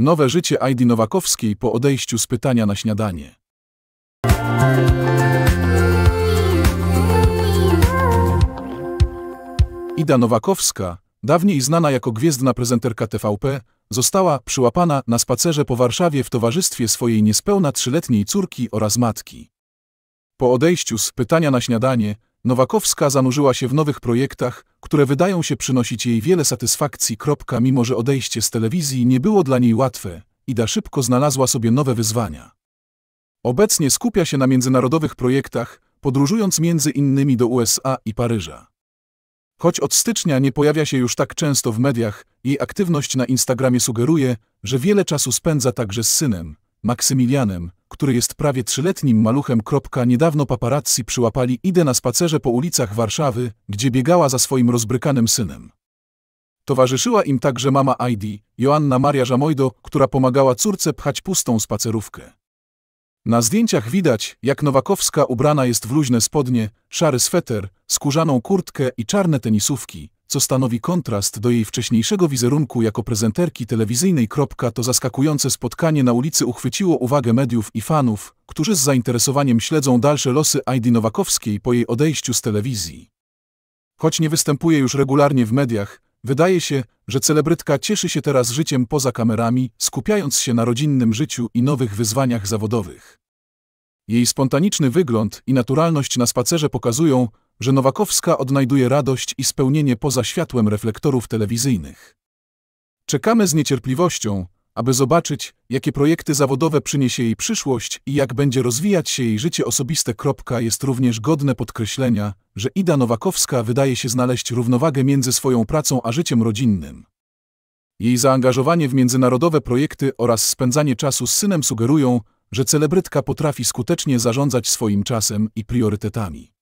Nowe życie ID Nowakowskiej po odejściu z pytania na śniadanie. Ida Nowakowska, dawniej znana jako gwiezdna prezenterka TVP, została przyłapana na spacerze po Warszawie w towarzystwie swojej niespełna trzyletniej córki oraz matki. Po odejściu z pytania na śniadanie, Nowakowska zanurzyła się w nowych projektach, które wydają się przynosić jej wiele satysfakcji. Kropka, mimo, że odejście z telewizji nie było dla niej łatwe, Ida szybko znalazła sobie nowe wyzwania. Obecnie skupia się na międzynarodowych projektach, podróżując między innymi do USA i Paryża. Choć od stycznia nie pojawia się już tak często w mediach, jej aktywność na Instagramie sugeruje, że wiele czasu spędza także z synem, Maksymilianem, który jest prawie trzyletnim maluchem. Niedawno paparazzi przyłapali Idę na spacerze po ulicach Warszawy, gdzie biegała za swoim rozbrykanym synem. Towarzyszyła im także mama Heidi, Joanna Maria Żamojdo, która pomagała córce pchać pustą spacerówkę. Na zdjęciach widać, jak Nowakowska ubrana jest w luźne spodnie, szary sweter, skórzaną kurtkę i czarne tenisówki, co stanowi kontrast do jej wcześniejszego wizerunku jako prezenterki telewizyjnej. To zaskakujące spotkanie na ulicy uchwyciło uwagę mediów i fanów, którzy z zainteresowaniem śledzą dalsze losy Aidy Nowakowskiej po jej odejściu z telewizji. Choć nie występuje już regularnie w mediach, wydaje się, że celebrytka cieszy się teraz życiem poza kamerami, skupiając się na rodzinnym życiu i nowych wyzwaniach zawodowych. Jej spontaniczny wygląd i naturalność na spacerze pokazują, że Nowakowska odnajduje radość i spełnienie poza światłem reflektorów telewizyjnych. Czekamy z niecierpliwością, aby zobaczyć, jakie projekty zawodowe przyniesie jej przyszłość i jak będzie rozwijać się jej życie osobiste. Jest również godne podkreślenia, że Ida Nowakowska wydaje się znaleźć równowagę między swoją pracą a życiem rodzinnym. Jej zaangażowanie w międzynarodowe projekty oraz spędzanie czasu z synem sugerują, że celebrytka potrafi skutecznie zarządzać swoim czasem i priorytetami.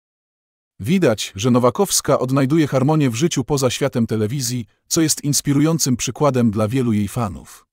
Widać, że Nowakowska odnajduje harmonię w życiu poza światem telewizji, co jest inspirującym przykładem dla wielu jej fanów.